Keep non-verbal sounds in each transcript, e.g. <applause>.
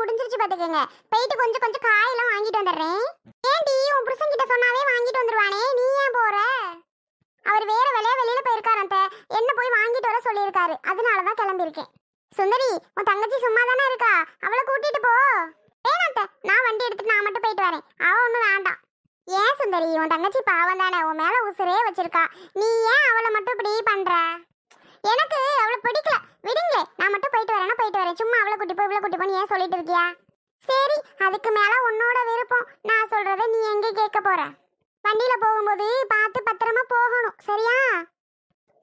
முடிஞ்சிருச்சு பாத்துக்கங்க போயிட்டு கொஞ்சம் கொஞ்சம் காயெல்லாம் வாங்கிட்டு வந்துடுறேன் ஏன்டி உன் புருஷன் கிட்ட சொன்னாவே வாங்கிட்டு வந்துருவானே நீ ஏன் போற அவர் வேற வேலைய வெளியில போயிருக்காரு அந்த என்ன போய் வாங்கிட்டு வர சொல்லியிருக்காரு அதனாலதான் கிளம்பியிருக்கேன் சுந்தரி உன் தங்கச்சி சும்மா தானே இருக்கா அவளை கூட்டிட்டு போ வேணாத்த நான் வண்டி எடுத்துட்டு நான் மட்டும் போயிட்டு வரேன் அவ ஒண்ணும் வேண்டாம் ஏன் சுந்தரி உன் தங்கச்சி பாவம் தானே உன் மேல உசுரே வச்சிருக்கா நீ ஏன் அவளை மட்டும் இப்படி பண்ற எனக்கு அவ்வளோ பிடிக்கல விடுங்களே நான் மட்டும் போயிட்டு வரேன்னா போயிட்டு வரேன் சும்மா அவ்வளோ குட்டி போய் இவ்வளோ கூட்டி போன்னு ஏன் சொல்லிட்டு இருக்கியா சரி அதுக்கு மேல உன்னோட விருப்பம் நான் சொல்றத நீ எங்க கேட்க போற வண்டியில போகும்போது பார்த்து பத்திரமா போகணும் சரியா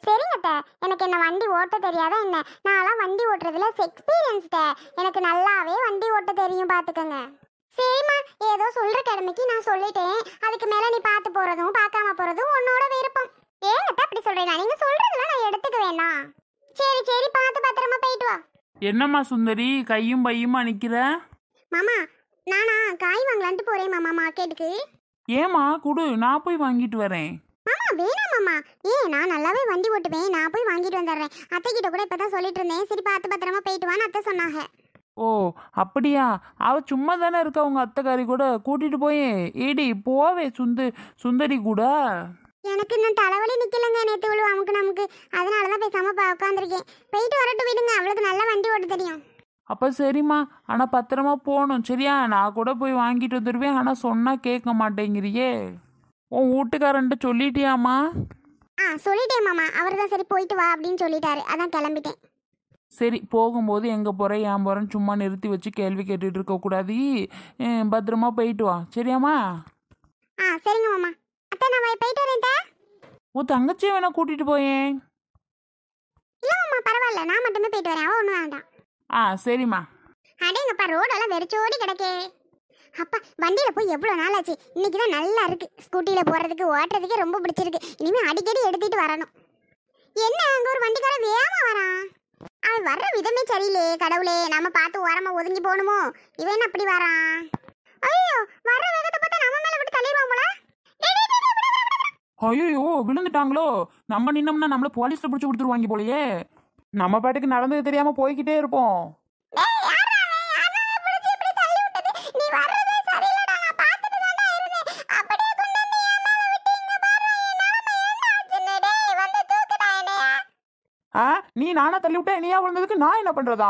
சரிங்கத்த எனக்கு என்ன வண்டி ஓட்ட தெரியாத என்ன நான்லாம் வண்டி ஓட்டுறதுல எக்ஸ்பீரியன்ஸ்ட எனக்கு நல்லாவே வண்டி ஓட்ட தெரியும் பார்த்துக்கங்க சரிம்மா ஏதோ சொல்ற கிழமைக்கு நான் சொல்லிட்டேன் அதுக்கு மேல நீ பார்த்து போறதும் பார்க்காம போறதும் உன்னோட விருப்பம் ஏங்க அப்படி சொல்றீங்களா நீங்க சொல்றதுல நான் எடுத்துக்க வேணாம் சரி சரி பார்த்து பத்திரமா போயிட்டு வா என்னம்மா சுந்தரி கையும் பையுமா நிக்கிற மாமா நானா காய் வாங்கலான்ட்டு போறேன் மாமா மார்க்கெட்டுக்கு ஏமா குடு நான் போய் வாங்கிட்டு வரேன் மாமா வேணாம் மாமா ஏ நான் நல்லாவே வண்டி ஓட்டுவேன் நான் போய் வாங்கிட்டு வந்துடுறேன் அத்தை கிட்ட கூட இப்பதான் சொல்லிட்டு இருந்தேன் சரி பார்த்து பத்திரமா போயிட்டு வான்னு அத்தை சொன்னாங்க ஓ அப்படியா அவ சும்மா தானே இருக்கா உங்க அத்தைக்காரி கூட கூட்டிட்டு போய் ஏடி போவே சுந்து சுந்தரி கூட எனக்கு இன்னும் தலைவலி நிற்கலைங்க நேற்று உள்ள அமுக்கு நமக்கு அதனால தான் பேசாம உட்காந்துருக்கேன் போயிட்டு வரட்டு விடுங்க அவளுக்கு நல்லா வண்டி ஓட்ட தெரியும் அப்போ சரிம்மா ஆனால் பத்திரமா போகணும் சரியா நான் கூட போய் வாங்கிட்டு வந்துடுவேன் ஆனால் சொன்னால் கேட்க மாட்டேங்கிறியே உன் வீட்டுக்காரன்ட்டு சொல்லிட்டியாம்மா ஆ சொல்லிட்டேன் மாமா அவர் தான் சரி போயிட்டு வா அப்படின்னு சொல்லிட்டாரு அதான் கிளம்பிட்டேன் சரி போகும்போது எங்கே போகிறேன் ஏன் போகிறேன் சும்மா நிறுத்தி வச்சு கேள்வி கேட்டுட்டு இருக்கக்கூடாது பத்திரமா போயிட்டு வா சரியாம்மா ஆ சரிங்க மாமா அத்தை நான் போயிட்டு வரேன் உன் தங்கச்சியை வேணா கூட்டிட்டு போயேன் இல்லம்மா பரவாயில்ல நான் மட்டும்தான் போயிட்டு வரேன் அவன் ஒன்றும் வேண்டாம் ஆ சரிம்மா அடேங்கப்பா ரோடெல்லாம் வெறிச்சோடி கிடக்கே அப்பா வண்டியில் போய் எவ்வளோ நாள் ஆச்சு இன்னைக்கு தான் நல்லா இருக்கு ஸ்கூட்டியில் போகிறதுக்கு ஓட்டுறதுக்கே ரொம்ப பிடிச்சிருக்கு இனிமேல் அடிக்கடி எடுத்துகிட்டு வரணும் என்ன அங்கே ஒரு வண்டிக்கார வேகமாக வரான் அவன் வர்ற விதமே சரியில்லையே கடவுளே நம்ம பார்த்து ஓரமாக ஒதுங்கி போகணுமோ இவன் அப்படி வரான் ஐயோ வர்ற வேகத்தை ஐயோ விழுந்துட்டாங்களோ நம்ம நின்னோம்னா நம்மள போலீஸ்ல பிடிச்சி கொடுத்துருவாங்க போலயே நம்ம பாட்டுக்கு நடந்தது தெரியாம போய்கிட்டே இருப்போம் நீ நானா தள்ளி விட்டா நீயா விழுந்ததுக்கு நான் என்ன பண்றதா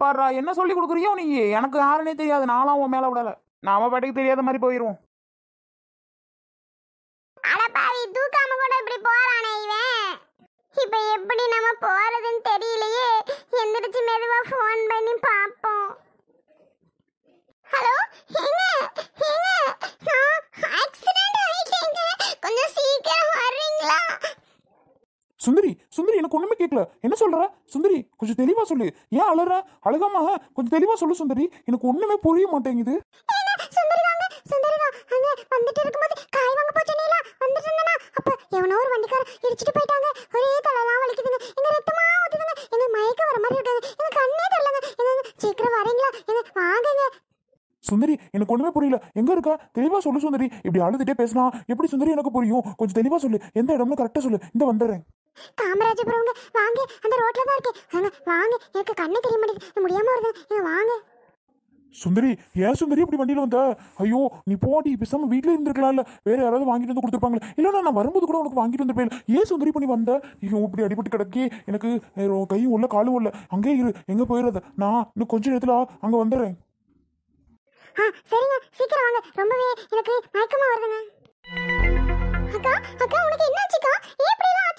பாடுறா என்ன சொல்லி கொடுக்குறியோ நீ எனக்கு யாருன்னே தெரியாது நானும் உன் மேல விடல நாம பாட்டுக்கு தெரியாத மாதிரி போயிருவோம் அடப்பாவி தூக்காம கூட இப்படி போறானே இவன் இப்ப எப்படி நம்ம போறதுன்னு தெரியலையே எந்திரிச்சு மெதுவா ஃபோன் பண்ணி பாப்போம் ஹலோ ஏங்க ஏங்க ஆக்சிடென்ட் ஆயிட்டேங்க கொஞ்சம் சீக்கிரம் வர்றீங்களா சுந்தரி சுந்தரி எனக்கு ஒண்ணுமே கேட்கல என்ன சொல்ற சுந்தரி கொஞ்சம் தெளிவா சொல்லு ஏன் அழற அழகாம கொஞ்சம் தெளிவா சொல்லு சுந்தரி எனக்கு ஒண்ணுமே புரிய மாட்டேங்குது சுந்தரி சுந்தரகா அங்க வந்துட்டு இருக்கும்போது காய் வாங்க போச்சேனேல வந்துட்டு இருந்தனா அப்ப எவனோ ஒரு வண்டிக்கார இடிச்சிட்டு போயிட்டாங்க ஒரே தலைலாம் வலிக்குதுங்க எங்க ரத்தமா ஊத்துதுங்க எங்க மயக்க வர மாதிரி இருக்காங்க எங்க கண்ணே தெரியலங்க எங்க சீக்கிரம் வரீங்களா எங்க வாங்குங்க சுந்தரி எனக்கு ஒண்ணுமே புரியல எங்க இருக்கா தெளிவா சொல்லு சுந்தரி இப்படி அழுதுட்டே பேசினா எப்படி சுந்தரி எனக்கு புரியும் கொஞ்சம் தெளிவா சொல்லு எந்த இடம்னு கரெக்டா சொல்லு இந்த வந்துடுறேன் காமராஜபுரம் வாங்க அந்த ரோட்ல தான் இருக்கேன் வாங்க எனக்கு கண்ணு தெரிய மாட்டேங்குது முடியாம வருது வாங்க சுந்தரி ஏன் சுந்தரி இப்படி வண்டியில் வந்த ஐயோ நீ போட்டி பேசாமல் வீட்டில் இருந்திருக்கலாம் இல்லை வேறு யாராவது வாங்கிட்டு வந்து கொடுத்துருப்பாங்களே இல்லைன்னா நான் வரும்போது கூட உனக்கு வாங்கிட்டு வந்துருப்பேன் ஏன் சுந்தரி பண்ணி வந்த ஐயோ இப்படி அடிபட்டு கிடக்கி எனக்கு கையும் உள்ள காலும் உள்ள அங்கேயே இரு எங்கே போயிடுறது நான் இன்னும் கொஞ்சம் நேரத்தில் அங்கே வந்துடுறேன் சரிங்க சீக்கிரம் வாங்க ரொம்பவே எனக்கு மயக்கமா வருதுங்க அக்கா அக்கா உனக்கு ஏன் இப்படி எல்லாம்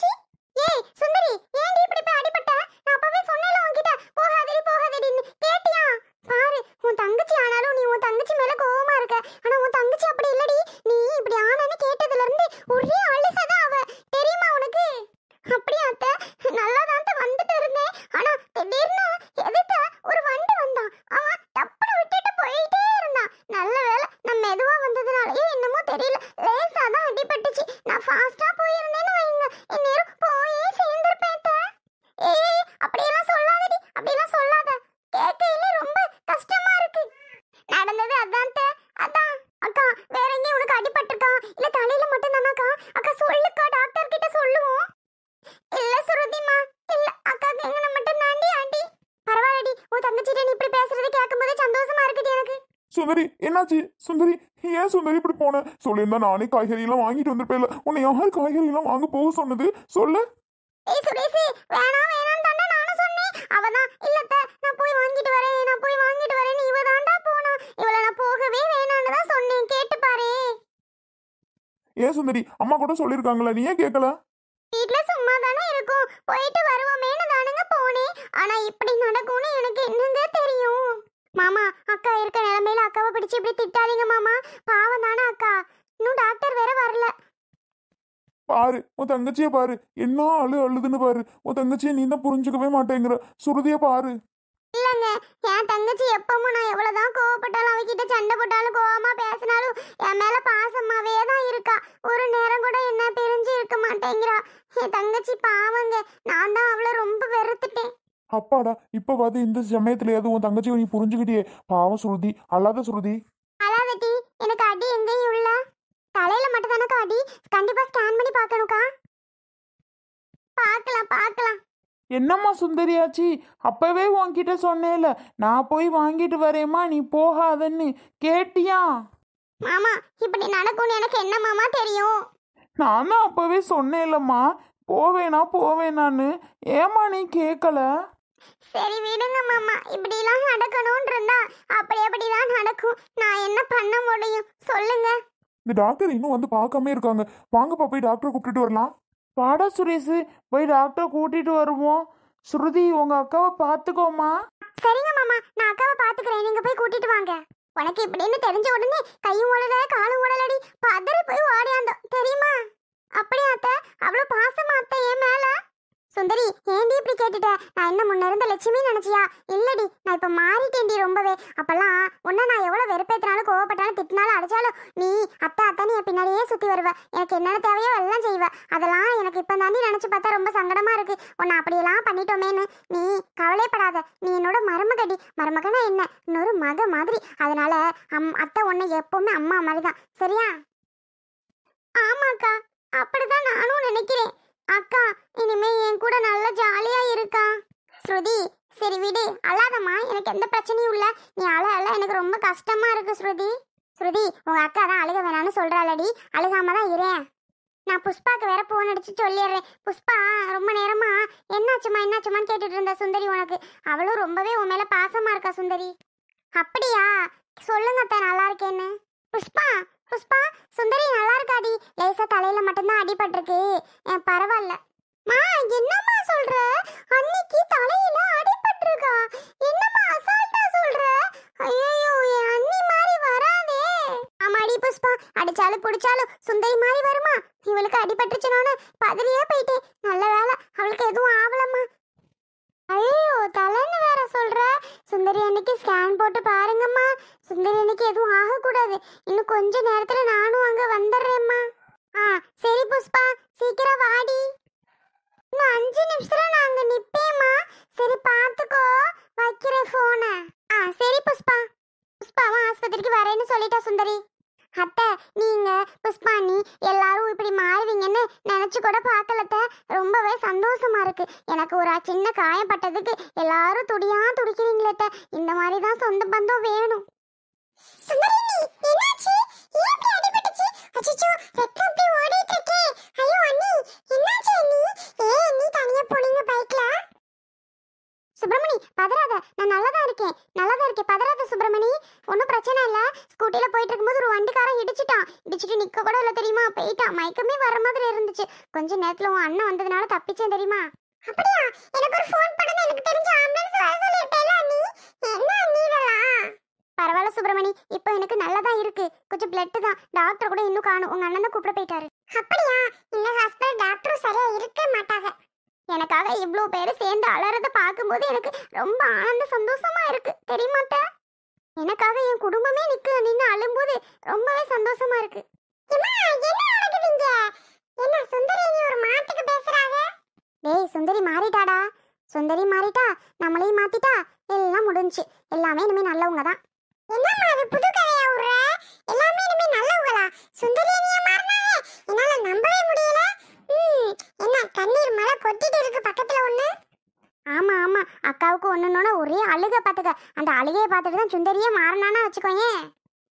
சுந்தரி என்னாச்சு சுந்தரி ஏன் சுந்தரி இப்படி போன சொல்லியிருந்தா நானே காய்கறி எல்லாம் வாங்கிட்டு வந்திருப்பேல உன்னை யார் காய்கறி எல்லாம் வாங்க போக சொன்னது சொல்லு சொன்னேன் போய் வாங்கிட்டு வரேன் போய் வாங்கிட்டு வரேன் தான் சொன்னேன் ஏன் சுந்தரி அம்மா கூட சொல்லிருக்காங்களா நீ ஏன் கேட்கல திட்டாதீங்க மாமா பாவம் தானே அக்கா இன்னும் டாக்டர் வேற வரல பாரு உன் தங்கச்சிய பாரு என்ன அழு அழுதுன்னு பாரு உன் தங்கச்சிய நீ தான் புரிஞ்சுக்கவே மாட்டேங்கிற சுருதிய பாரு இல்லைங்க என் தங்கச்சி எப்பவும் நான் எவ்வளவுதான் கோவப்பட்டாலும் அவகிட்ட சண்டை போட்டாலும் கோவமா பேசினாலும் என் மேல பாசமாவே தான் இருக்கா ஒரு நேரம் கூட என்ன தெரிஞ்சு இருக்க மாட்டேங்கிறா என் தங்கச்சி பாவங்க நான் தான் அவளை ரொம்ப வெறுத்துட்டேன் அப்பாடா இப்ப பார்த்து இந்த சமயத்துல சமயத்துலயாவது உன் தங்கச்சி நீ புரிஞ்சுக்கிட்டே பாவம் சுருதி அல்லாத சுருதி எனக்கு அடி எங்கேயும் இல்ல தலையில மட்டும் தானக்கா அடி கண்டிப்பா ஸ்கேன் பண்ணி பார்க்கணுக்கா பார்க்கலாம் பார்க்கலாம் என்னம்மா சுந்தரியாச்சி அப்பவே உன்கிட்ட சொன்னேல நான் போய் வாங்கிட்டு வரேம்மா நீ போகாதன்னு கேட்டியா மாமா இப்படி நடக்கும்னு எனக்கு என்ன மாமா தெரியும் நான் தான் அப்பவே சொன்னேலம்மா போவேனா போவேனான்னு ஏமா நீ கேட்கல சரி விடுங்க மாமா இப்படிலாம் நடக்கணும்னு அப்படி அப்படிதான் நடக்கும் நான் என்ன பண்ண முடியும் சொல்லுங்க இந்த டாக்டர் இன்னும் வந்து பார்க்காம இருக்காங்க வாங்கப்பா போய் டாக்டரை கூட்டிட்டு வரலாம் பாடா சுரேஷ் போய் டாக்டரை கூட்டிட்டு வருவோம் ஸ்ருதி உங்க அக்காவை பார்த்துக்கோமா சரிங்க மாமா நான் அக்காவை பார்த்துக்கிறேன் நீங்க போய் கூட்டிட்டு வாங்க உனக்கு இப்படின்னு தெரிஞ்ச உடனே கையும் ஓடல காலும் ஓடலடி பதறி போய் ஓடியாந்தோம் தெரியுமா அப்படியே அத்தை அவ்வளோ பாசமா அத்தை ஏன் மேலே சுந்தரி ஏண்டி இப்படி கேட்டுட்ட நான் என்ன முன்ன இருந்த லட்சுமி நினைச்சியா இல்லடி நான் இப்ப மாறிட்டேன்டி ரொம்பவே அப்பெல்லாம் உன்ன நான் எவ்வளவு வெறுப்பேத்தினாலும் கோவப்பட்டாலும் திட்டினாலும் அடைச்சாலும் நீ அத்தை அத்தை நீ பின்னாடியே சுத்தி வருவ எனக்கு என்னென்ன தேவையோ எல்லாம் செய்வ அதெல்லாம் எனக்கு இப்ப தாண்டி நினைச்சு பார்த்தா ரொம்ப சங்கடமா இருக்கு உன்னை அப்படியெல்லாம் பண்ணிட்டோமேன்னு நீ கவலைப்படாத நீ என்னோட மருமகடி மருமகனா என்ன இன்னொரு மக மாதிரி அதனால அம் அத்தை உன்னை எப்பவுமே அம்மா மாதிரி தான் சரியா ஆமாக்கா அப்படிதான் நானும் நினைக்கிறேன் அக்கா இனிமே என் கூட நல்ல ஜாலியா இருக்கா ஸ்ருதி சரி விடு அழாதம்மா எனக்கு எந்த பிரச்சனையும் இல்ல நீ அழ அழ எனக்கு ரொம்ப கஷ்டமா இருக்கு ஸ்ருதி ஸ்ருதி உங்க அக்கா தான் அழுக வேணாம்னு சொல்றாளடி அழுகாம தான் இரேன் நான் புஷ்பாக்கு வேற போன் அடிச்சு சொல்லிடுறேன் புஷ்பா ரொம்ப நேரமா என்னாச்சுமா என்னாச்சுமான்னு கேட்டுட்டு இருந்தா சுந்தரி உனக்கு அவளும் ரொம்பவே உன் மேல பாசமா இருக்கா சுந்தரி அப்படியா சொல்லுங்க அத்தா நல்லா இருக்கேன்னு புஷ்பா புஷ்பா சுந்தரி நல்லா இருக்காடி லேசா தலையில மட்டும்தான் அடிபட்டிருக்கு பரவாயில்ல மா என்னம்மா சொல்ற அன்னைக்கு தலையில அடிபட்டிருக்கா என்னம்மா அசால்ட்டா சொல்ற ஐயோ என் அண்ணி மாதிரி வராதே ஆமாடி புஷ்பா அடிச்சாலும் புடிச்சாலும் சுந்தரி மாதிரி வருமா இவளுக்கு அடிபட்டுச்சுனோன்னு பதறியே போயிட்டேன் நல்ல வேலை அவளுக்கு எதுவும் ஆகலம்மா ஐயோ தலைன்னு வேற சொல்ற சுந்தரி அன்னைக்கு ஸ்கேன் போட்டு பாருங்கம்மா சுந்தரி அன்னைக்கு எதுவும் ஆகக்கூடாது இன்னும் கொஞ்ச நேரத்துல நானும் அங்க வந்து சின்ன காயப்பட்டதுக்கு எல்லாரும் துடியா துடிக்கிறீங்களே இந்த மாதிரி தான் சொந்த பந்தம் வேணும் சுப்பிரமணி நான் இருக்கேன் இருக்கேன் பிரச்சனை போயிட்டு இருக்கும்போது ஒரு கூட இல்லை தெரியுமா போயிட்டான் மயக்கமே வர மாதிரி இருந்துச்சு கொஞ்ச நேரத்தில் உன் அண்ணன் வந்ததுனால தப்பிச்சேன் தெரியுமா அப்படியா எனக்கு ஒரு ஃபோன் பண்ணுங்க எனக்கு தெரிஞ்ச ஆம்புலன்ஸ் வர சொல்லிட்டேல நீ என்ன நீ இதெல்லாம் பரவாயில்ல சுப்பிரமணி இப்போ எனக்கு நல்லதா இருக்கு கொஞ்சம் பிளட் தான் டாக்டர் கூட இன்னும் காணும் உங்க அண்ணன் தான் கூப்பிட போயிட்டாரு அப்படியா இந்த ஹாஸ்பிட்டல் டாக்டரும் சரியா இருக்க மாட்டாங்க எனக்காக இவ்வளோ பேர் சேர்ந்து அலறத பார்க்கும்போது எனக்கு ரொம்ப ஆனந்த சந்தோஷமா இருக்கு தெரியுமாட்ட எனக்காக என் குடும்பமே நிக்க நின்று அழும்போது ரொம்பவே சந்தோஷமா இருக்கு என்ன என்ன நடக்குதுங்க என்ன சுந்தரி ஒரு மாட்டுக்கு டேய் சுந்தரி மாறிட்டாடா சுந்தரி மாறிட்டா நம்மளையும் மாத்திட்டா எல்லாம் முடிஞ்சு எல்லாமே இனிமே நல்லவங்க தான் என்னம்மா இது புது கதையா உற எல்லாமே இனிமே நல்லவங்களா சுந்தரி நீ மாறனாயே என்னால நம்பவே முடியல என்ன தண்ணீர் மழை கொட்டிட்டு இருக்கு பக்கத்துல ஒண்ணு ஆமா ஆமா அக்காவுக்கு ஒண்ணுனோட ஒரே அழுக பாத்துக்க அந்த அழுகையை பார்த்துட்டு தான் சுந்தரியே மாறினானா வச்சுக்கோயே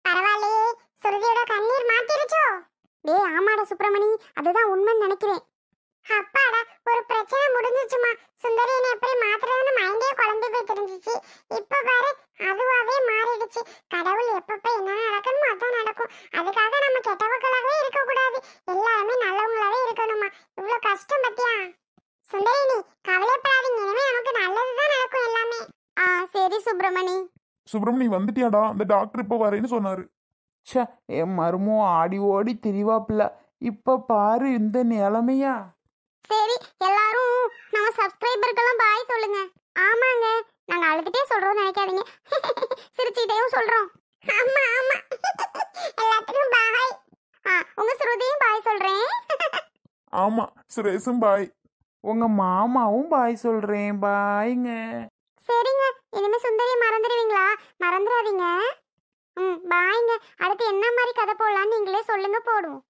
பரவாயில்லையே சுருதியோட கண்ணீர் மாத்திருச்சோ டேய் ஆமாடா சுப்பிரமணி அதுதான் உண்மைன்னு நினைக்கிறேன் அப்பாடா ஒரு பிரச்சனை முடிஞ்சிச்சுமா சுந்தரி என்ன எப்படி மாத்துறதுன்னு மைண்டே குழம்பி போய் தெரிஞ்சிச்சு இப்ப பாரு அதுவாவே மாறிடுச்சு கடவுள் எப்பப்ப என்ன நடக்கணுமோ அதான் நடக்கும் அதுக்காக நம்ம கெட்டவர்களாகவே இருக்க கூடாது எல்லாருமே நல்லவங்களாவே இருக்கணுமா இவ்வளவு கஷ்டம் பத்தியா சுந்தரி நீ கவலைப்படாதீங்க இனிமே நமக்கு நல்லதுதான் நடக்கும் எல்லாமே ஆ சரி சுப்பிரமணி சுப்பிரமணி வந்துட்டியாடா அந்த டாக்டர் இப்போ வரேன்னு சொன்னாரு ச்சே என் மருமோ ஆடி ஓடி திரிவாப்பில்ல இப்போ பாரு இந்த நிலைமையா சரி எல்லாரும் நம்ம சப்ஸ்கிரைபருக்கெல்லாம் பாய் சொல்லுங்க ஆமாங்க நாங்க அழுதுட்டே சொல்றோம் நினைக்காதீங்க <laughs> சிரிச்சுக்கிட்டேயும் சொல்றோம் ஆமா ஆமா <laughs> எல்லாத்துக்கும் பாய் ஆ உங்க ஸ்ருதியும் பாய் சொல்றேன் <laughs> ஆமா சுரேஷும் பாய் உங்க மாமாவும் பாய் சொல்றேன் பாய்ங்க சரிங்க இனிமே சுந்தரி மறந்துடுவீங்களா மறந்துடாதீங்க ம் பாய்ங்க அடுத்து என்ன மாதிரி கதை போடலான்னு நீங்களே சொல்லுங்க போடுவோம்